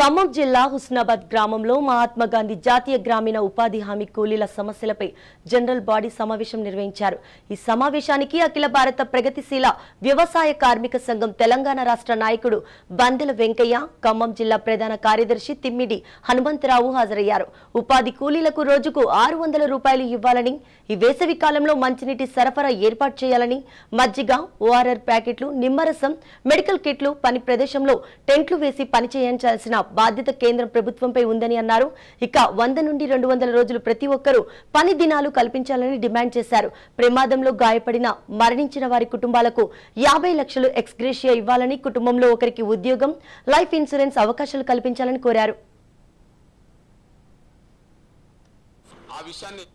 ఖమ్మం జిల్లా హుస్నాబాద్ గ్రామంలో మహాత్మా గాంధీ జాతీయ గ్రామీణ ఉపాధి హామీ కూలీల సమస్యలపై జనరల్ బాడీ సమావేశం నిర్వహించారు ఈ సమావేశానికి అఖిల భారత ప్రగతిశీల వ్యవసాయ కార్మిక సంఘం తెలంగాణ రాష్ట్ర నాయకుడు బందెల వెంకయ్య ఖమ్మం జిల్లా ప్రధాన కార్యదర్శి తిమ్మిడి హనుమంతరావు హాజరయ్యారు ఉపాధి కూలీలకు రోజుకు ఆరు రూపాయలు ఇవ్వాలని ఈ వేసవి కాలంలో మంచినీటి సరఫరా ఏర్పాటు చేయాలని మజ్జిగ ఓఆర్ఆర్ ప్యాకెట్లు నిమ్మరసం మెడికల్ కిట్లు పని ప్రదేశంలో టెంట్లు వేసి పనిచేయించాల్సిన బాధ్యత కేంద్రం ప్రభుత్వంపై ఉందని అన్నారు ఇక వంద నుండి రెండు వందల రోజులు ప్రతి ఒక్కరూ పని దినాలు కల్పించాలని డిమాండ్ చేశారు ప్రమాదంలో గాయపడిన మరణించిన వారి కుటుంబాలకు యాభై లక్షలు ఎక్స్గ్రేషియా ఇవ్వాలని కుటుంబంలో ఒకరికి ఉద్యోగం లైఫ్ ఇన్సూరెన్స్ అవకాశాలు కల్పించాలని కోరారు ఆ విషయాన్ని